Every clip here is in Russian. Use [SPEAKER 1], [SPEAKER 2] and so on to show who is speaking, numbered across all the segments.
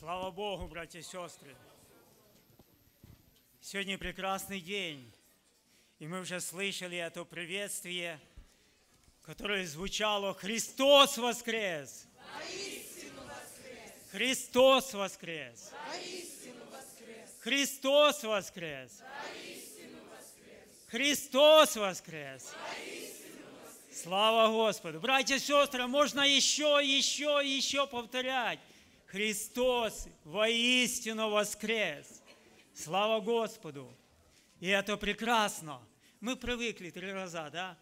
[SPEAKER 1] Слава Богу, братья и сестры! Сегодня прекрасный день, и мы уже слышали это приветствие, которое звучало «Христос воскрес!» Воистину воскрес! Христос воскрес! Воистину воскрес! Христос воскрес! Христос воскрес! Слава Господу! Братья и сестры, можно еще, еще, еще повторять. Христос воистину воскрес. Слава Господу! И это прекрасно. Мы привыкли три раза, да?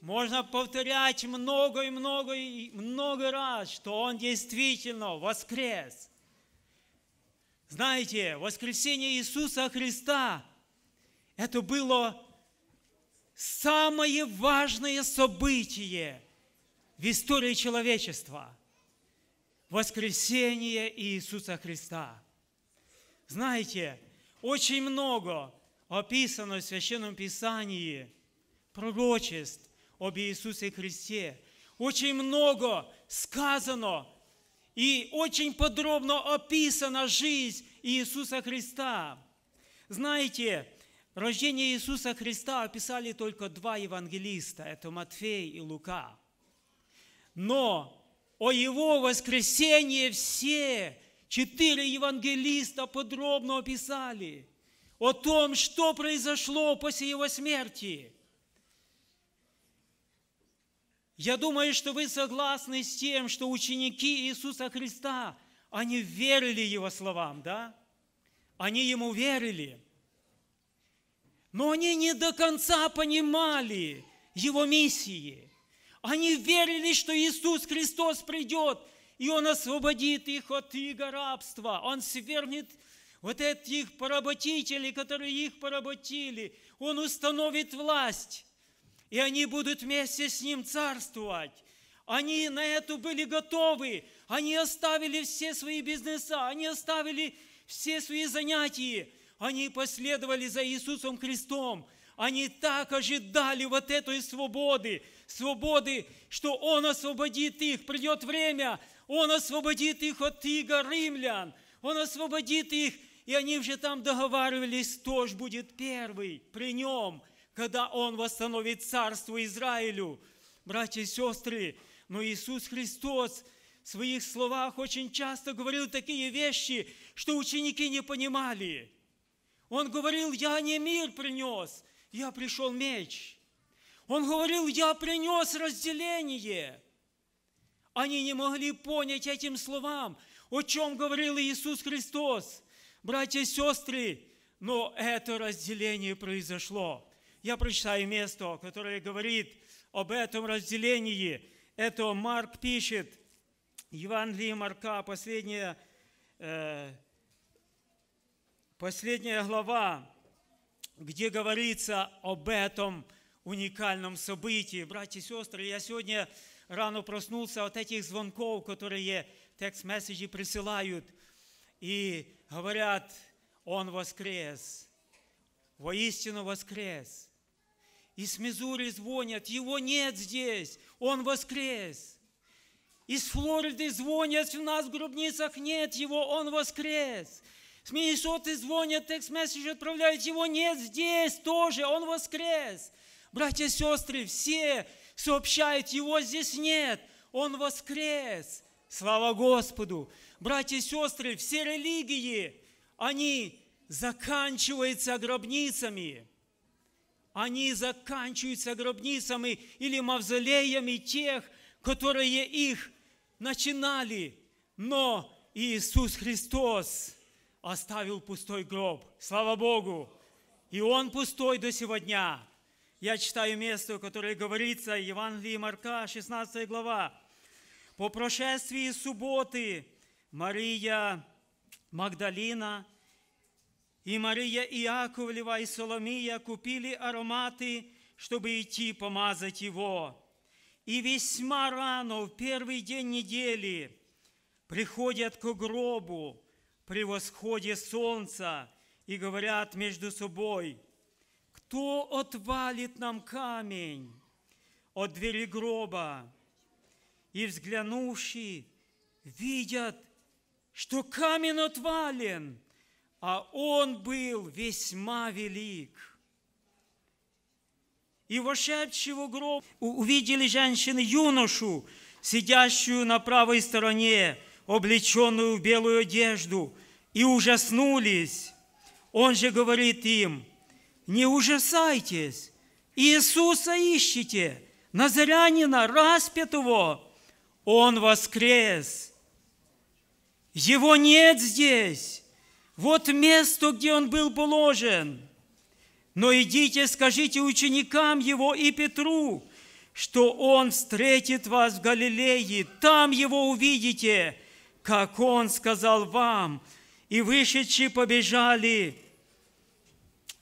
[SPEAKER 1] Можно повторять много и много и много раз, что Он действительно воскрес. Знаете, воскресение Иисуса Христа – это было самое важное событие в истории человечества – воскресение Иисуса Христа. Знаете, очень много описано в Священном Писании пророчеств об Иисусе Христе. Очень много сказано и очень подробно описана жизнь Иисуса Христа. Знаете, рождение Иисуса Христа описали только два евангелиста, это Матфей и Лука. Но о Его воскресении все четыре евангелиста подробно описали о том, что произошло после Его смерти. Я думаю, что вы согласны с тем, что ученики Иисуса Христа, они верили Его словам, да? Они Ему верили. Но они не до конца понимали Его миссии – они верили, что Иисус Христос придет, и Он освободит их от иго рабства. Он свернет вот этих поработителей, которые их поработили. Он установит власть, и они будут вместе с Ним царствовать. Они на это были готовы. Они оставили все свои бизнеса, они оставили все свои занятия. Они последовали за Иисусом Христом – они так ожидали вот этой свободы, свободы, что Он освободит их. Придет время, Он освободит их от иго римлян, Он освободит их, и они уже там договаривались, кто ж будет первый при Нем, когда Он восстановит царство Израилю. Братья и сестры, но Иисус Христос в своих словах очень часто говорил такие вещи, что ученики не понимали. Он говорил, я не мир принес, я пришел меч. Он говорил, я принес разделение. Они не могли понять этим словам, о чем говорил Иисус Христос. Братья и сестры, но это разделение произошло. Я прочитаю место, которое говорит об этом разделении. Это Марк пишет, Евангелие Марка, последняя, э, последняя глава, где говорится об этом уникальном событии. Братья и сестры, я сегодня рано проснулся от этих звонков, которые текст-месседжи присылают и говорят, он воскрес, воистину воскрес. И с Мизури звонят, его нет здесь, он воскрес. Из Флориды звонят, у нас в гробницах нет его, он воскрес. Смеешоты звонят, текст-месседж отправляют, его нет здесь тоже, он воскрес. Братья и сестры, все сообщают, его здесь нет, он воскрес. Слава Господу! Братья и сестры, все религии, они заканчиваются гробницами. Они заканчиваются гробницами или мавзолеями тех, которые их начинали. Но Иисус Христос – оставил пустой гроб. Слава Богу! И он пустой до сегодня. Я читаю место, которое говорится в Евангелии Марка, 16 глава. По прошествии субботы Мария Магдалина и Мария Иаковлева и Соломия купили ароматы, чтобы идти помазать его. И весьма рано, в первый день недели, приходят к гробу, при восходе солнца и говорят между собой, кто отвалит нам камень от двери гроба? И взглянувшие видят, что камень отвален, а он был весьма велик. И вошедшего гроб увидели женщины юношу, сидящую на правой стороне, облеченную в белую одежду, и ужаснулись. Он же говорит им, не ужасайтесь, Иисуса ищите, Назарянина распятого, Он воскрес. Его нет здесь, вот место, где Он был положен. Но идите, скажите ученикам Его и Петру, что Он встретит вас в Галилее, там Его увидите – как Он сказал вам, и вышедшие побежали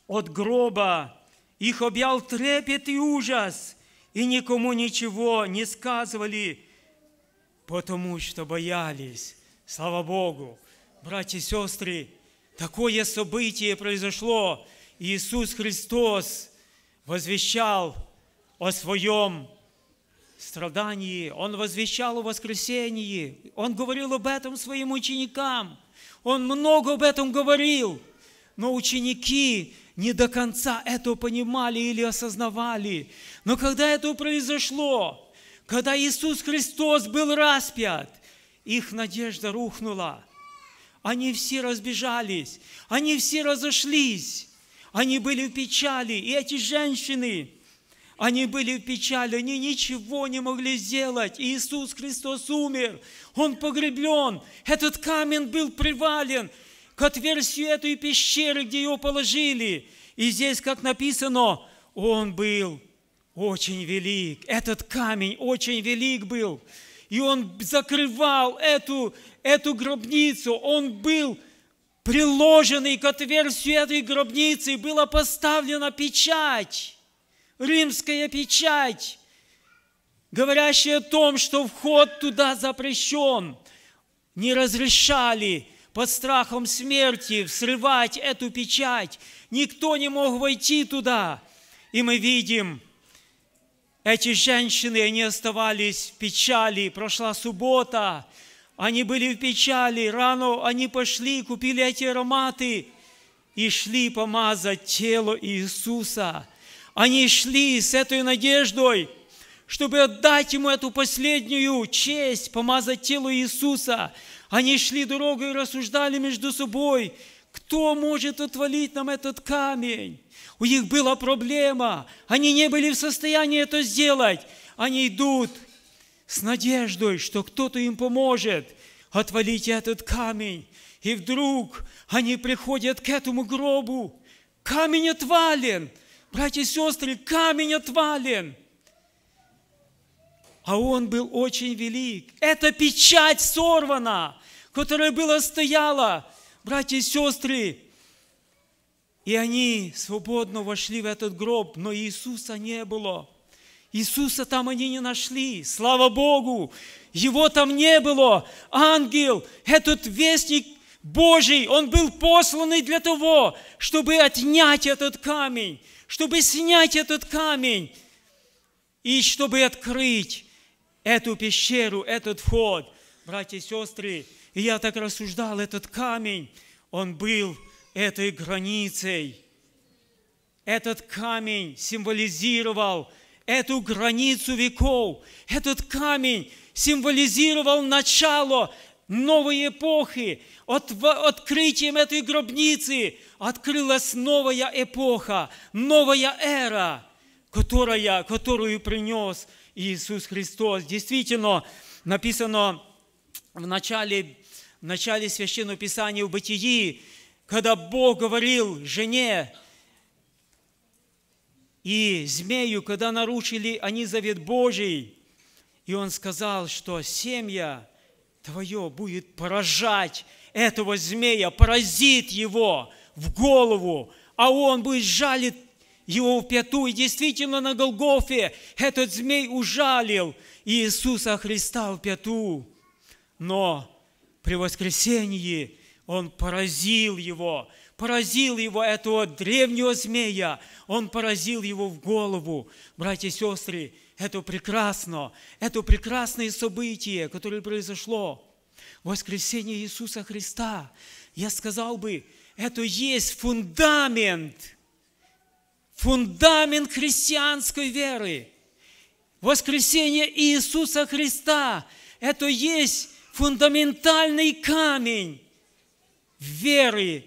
[SPEAKER 1] от гроба, их объял трепет и ужас, и никому ничего не сказывали, потому что боялись. Слава Богу! Братья и сестры, такое событие произошло. Иисус Христос возвещал о Своем страдании, Он возвещал о воскресении, Он говорил об этом своим ученикам, Он много об этом говорил, но ученики не до конца это понимали или осознавали. Но когда это произошло, когда Иисус Христос был распят, их надежда рухнула. Они все разбежались, они все разошлись, они были в печали, и эти женщины – они были в печали, они ничего не могли сделать. И Иисус Христос умер, Он погребен, этот камень был привален к отверстию этой пещеры, где его положили. И здесь, как написано, он был очень велик, этот камень очень велик был. И он закрывал эту, эту гробницу, он был приложенный к отверстию этой гробницы, была поставлена печать римская печать, говорящая о том, что вход туда запрещен. Не разрешали под страхом смерти срывать эту печать. Никто не мог войти туда. И мы видим, эти женщины, они оставались в печали. Прошла суббота, они были в печали. Рано они пошли, купили эти ароматы и шли помазать тело Иисуса – они шли с этой надеждой, чтобы отдать ему эту последнюю честь, помазать тело Иисуса. Они шли дорогой и рассуждали между собой, кто может отвалить нам этот камень? У них была проблема, они не были в состоянии это сделать. Они идут с надеждой, что кто-то им поможет отвалить этот камень. И вдруг они приходят к этому гробу. Камень отвален – братья и сестры, камень отвален. А он был очень велик. Эта печать сорвана, которая была стояла, братья и сестры. И они свободно вошли в этот гроб, но Иисуса не было. Иисуса там они не нашли, слава Богу, его там не было. Ангел, этот вестник Божий, Он был посланный для того, чтобы отнять этот камень, чтобы снять этот камень и чтобы открыть эту пещеру, этот вход. Братья и сестры, и я так рассуждал, этот камень, он был этой границей. Этот камень символизировал эту границу веков. Этот камень символизировал начало новой эпохи, от, открытием этой гробницы открылась новая эпоха, новая эра, которая, которую принес Иисус Христос. Действительно, написано в начале, в начале Священного Писания в Бытии, когда Бог говорил жене и змею, когда нарушили они завет Божий, и он сказал, что семья – твое будет поражать этого змея, поразит его в голову, а он будет жалит его в пяту. И действительно на Голгофе этот змей ужалил Иисуса Христа в пяту. Но при воскресении – он поразил его, поразил его, этого древнего змея, он поразил его в голову. Братья и сестры, это прекрасно, это прекрасное событие, которое произошло. в Воскресение Иисуса Христа, я сказал бы, это есть фундамент, фундамент христианской веры. Воскресение Иисуса Христа – это есть фундаментальный камень, веры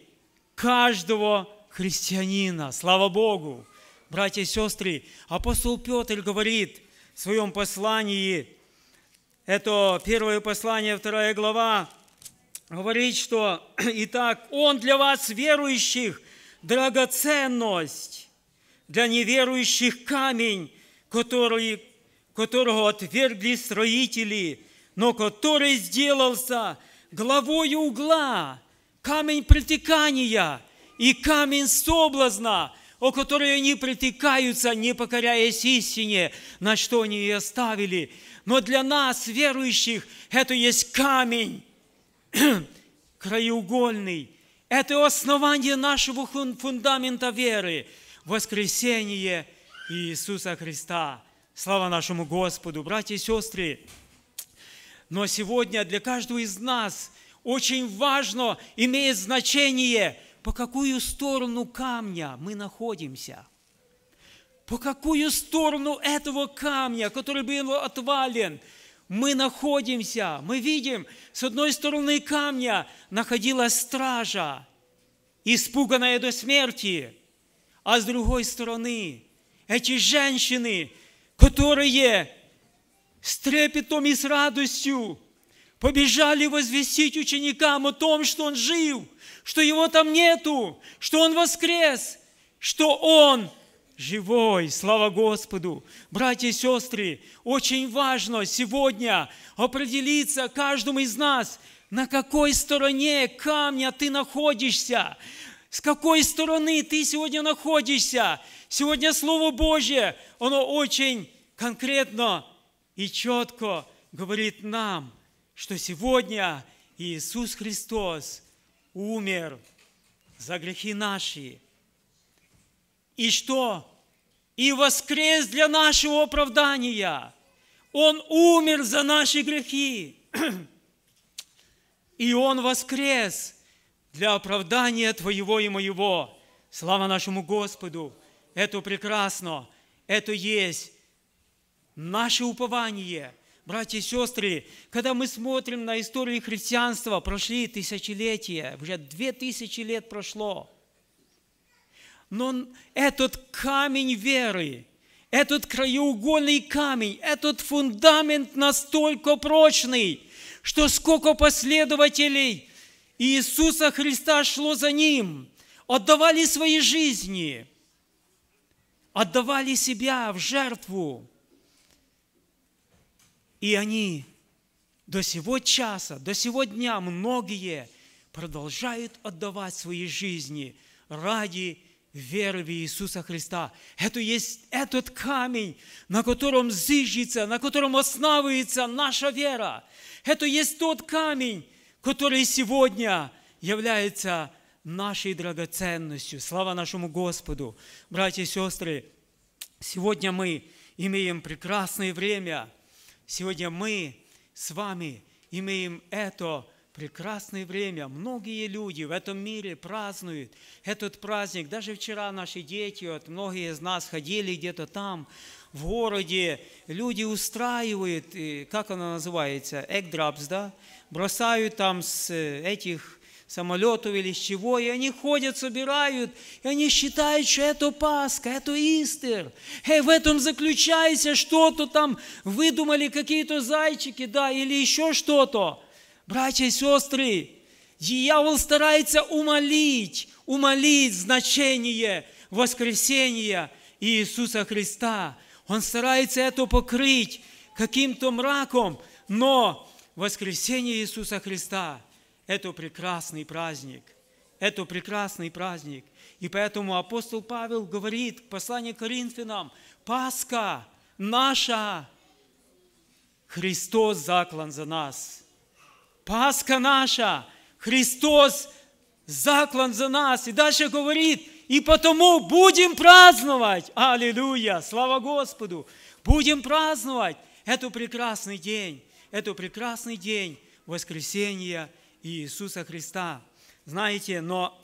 [SPEAKER 1] каждого христианина. Слава Богу! Братья и сестры, апостол Петр говорит в своем послании, это первое послание, вторая глава, говорит, что «Итак, Он для вас, верующих, драгоценность, для неверующих камень, который, которого отвергли строители, но который сделался главой угла, камень притекания и камень соблазна, о которые они притекаются, не покоряясь истине, на что они ее оставили. Но для нас, верующих, это есть камень краеугольный. Это основание нашего фундамента веры, воскресение Иисуса Христа. Слава нашему Господу, братья и сестры! Но сегодня для каждого из нас – очень важно, имеет значение, по какую сторону камня мы находимся. По какую сторону этого камня, который был отвален, мы находимся. Мы видим, с одной стороны камня находилась стража, испуганная до смерти, а с другой стороны эти женщины, которые с трепетом и с радостью побежали возвестить ученикам о том, что он жив, что его там нету, что он воскрес, что он живой. Слава Господу! Братья и сестры, очень важно сегодня определиться каждому из нас, на какой стороне камня ты находишься, с какой стороны ты сегодня находишься. Сегодня Слово Божье, оно очень конкретно и четко говорит нам – что сегодня Иисус Христос умер за грехи наши. И что? И воскрес для нашего оправдания. Он умер за наши грехи. И Он воскрес для оправдания Твоего и моего. Слава нашему Господу! Это прекрасно! Это есть наше упование – Братья и сестры, когда мы смотрим на историю христианства, прошли тысячелетия, уже две тысячи лет прошло. Но этот камень веры, этот краеугольный камень, этот фундамент настолько прочный, что сколько последователей Иисуса Христа шло за ним, отдавали свои жизни, отдавали себя в жертву – и они до сего часа, до сего дня многие продолжают отдавать свои жизни ради веры в Иисуса Христа. Это есть этот камень, на котором зыжется, на котором основывается наша вера. Это есть тот камень, который сегодня является нашей драгоценностью. Слава нашему Господу! Братья и сестры, сегодня мы имеем прекрасное время – Сегодня мы с вами имеем это прекрасное время. Многие люди в этом мире празднуют этот праздник. Даже вчера наши дети, вот многие из нас ходили где-то там, в городе. Люди устраивают, э, как она называется, экдрапс, да? Бросают там с э, этих самолетов или с чего, и они ходят, собирают, и они считают, что это Пасха, это Истер. Эй, в этом заключается что-то там, выдумали какие-то зайчики, да, или еще что-то. Братья и сестры, дьявол старается умолить, умолить значение воскресения Иисуса Христа. Он старается это покрыть каким-то мраком, но воскресение Иисуса Христа – это прекрасный праздник. Это прекрасный праздник. И поэтому апостол Павел говорит в послании к Коринфянам, «Пасха наша! Христос заклан за нас! Пасха наша! Христос заклан за нас!» И дальше говорит, «И потому будем праздновать!» Аллилуйя! Слава Господу! Будем праздновать! Это прекрасный день! Это прекрасный день воскресения – Иисуса Христа. Знаете, но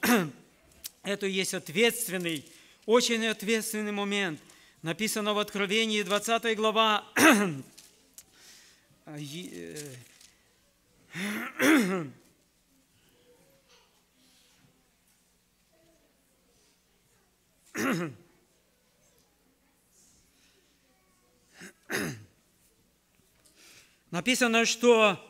[SPEAKER 1] это есть ответственный, очень ответственный момент. Написано в Откровении 20 глава, э, Написано, что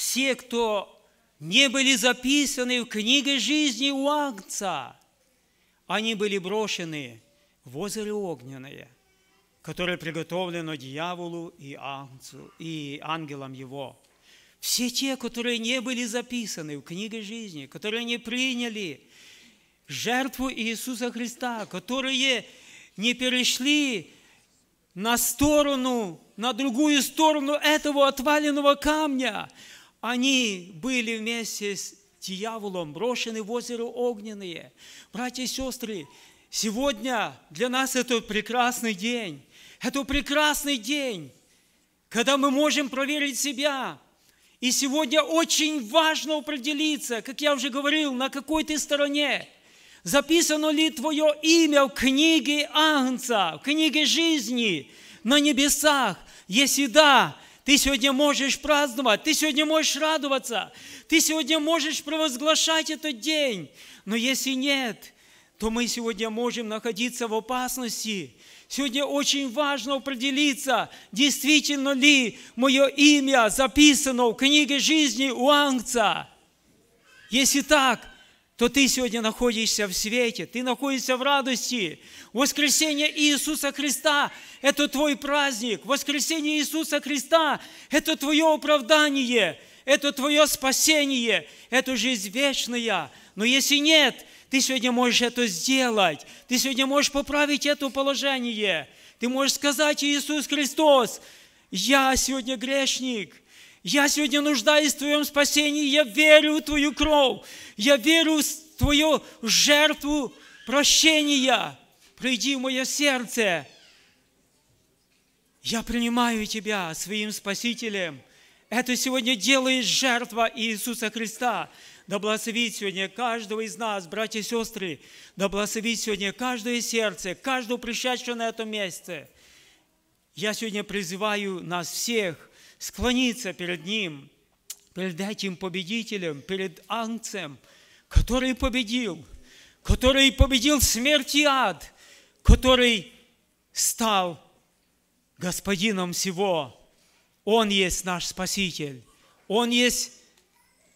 [SPEAKER 1] все, кто не были записаны в книге жизни у Агнца, они были брошены в озеро огненное, которое приготовлено дьяволу и Агнцу, и ангелам его. Все те, которые не были записаны в книге жизни, которые не приняли жертву Иисуса Христа, которые не перешли на сторону, на другую сторону этого отваленного камня, они были вместе с дьяволом брошены в озеро огненное. Братья и сестры, сегодня для нас это прекрасный день. Это прекрасный день, когда мы можем проверить себя. И сегодня очень важно определиться, как я уже говорил, на какой ты стороне. Записано ли твое имя в книге Агнца, в книге жизни на небесах? Если да, ты сегодня можешь праздновать, ты сегодня можешь радоваться, ты сегодня можешь провозглашать этот день. Но если нет, то мы сегодня можем находиться в опасности. Сегодня очень важно определиться, действительно ли мое имя записано в книге жизни у Ангца. Если так, то ты сегодня находишься в свете, ты находишься в радости. Воскресение Иисуса Христа – это твой праздник. Воскресение Иисуса Христа – это твое оправдание, это твое спасение, это жизнь вечная. Но если нет, ты сегодня можешь это сделать, ты сегодня можешь поправить это положение. Ты можешь сказать, Иисус Христос, я сегодня грешник – я сегодня нуждаюсь в Твоем спасении, я верю в Твою кровь, я верю в Твою жертву прощения. Приди, в мое сердце. Я принимаю Тебя своим Спасителем. Это сегодня делает жертва Иисуса Христа. Да благословит сегодня каждого из нас, братья и сестры. Да благословит сегодня каждое сердце, каждого пришедшего на это место. Я сегодня призываю нас всех склониться перед Ним, перед этим победителем, перед Ангцем, который победил, который победил смерть и ад, который стал господином всего. Он есть наш Спаситель. Он есть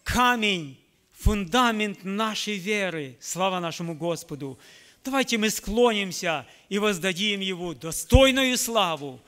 [SPEAKER 1] камень, фундамент нашей веры. Слава нашему Господу. Давайте мы склонимся и воздадим Ему достойную славу.